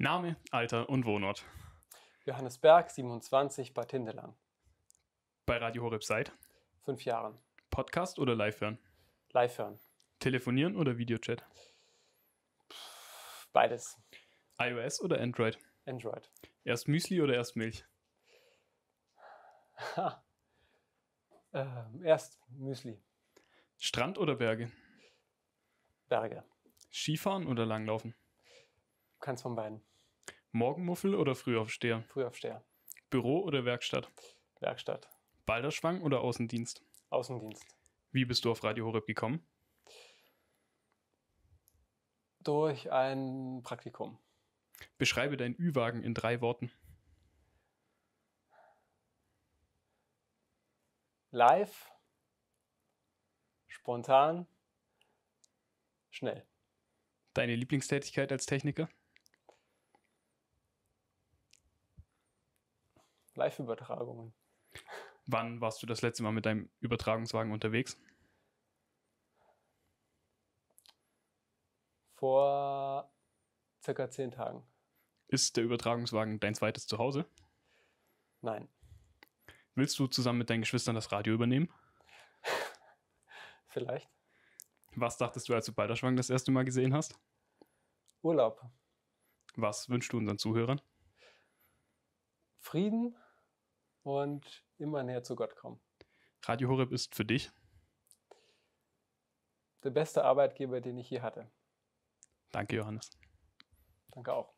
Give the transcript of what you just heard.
Name, Alter und Wohnort. Johannes Berg, 27, Bad Hindelang. Bei Radio Horeb seit? Fünf Jahren. Podcast oder live hören? Live hören. Telefonieren oder Videochat? Beides. iOS oder Android? Android. Erst Müsli oder erst Milch? Ha. Ähm, erst Müsli. Strand oder Berge? Berge. Skifahren oder Langlaufen? keins von beiden. Morgenmuffel oder Frühaufsteher? Frühaufsteher. Büro oder Werkstatt? Werkstatt. Balderschwang oder Außendienst? Außendienst. Wie bist du auf Radio Horeb gekommen? Durch ein Praktikum. Beschreibe deinen Ü-Wagen in drei Worten. Live, spontan, schnell. Deine Lieblingstätigkeit als Techniker? Live-Übertragungen. Wann warst du das letzte Mal mit deinem Übertragungswagen unterwegs? Vor circa zehn Tagen. Ist der Übertragungswagen dein zweites Zuhause? Nein. Willst du zusammen mit deinen Geschwistern das Radio übernehmen? Vielleicht. Was dachtest du, als du Balderschwang das erste Mal gesehen hast? Urlaub. Was wünschst du unseren Zuhörern? Frieden, und immer näher zu Gott kommen. Radio Horeb ist für dich? Der beste Arbeitgeber, den ich je hatte. Danke, Johannes. Danke auch.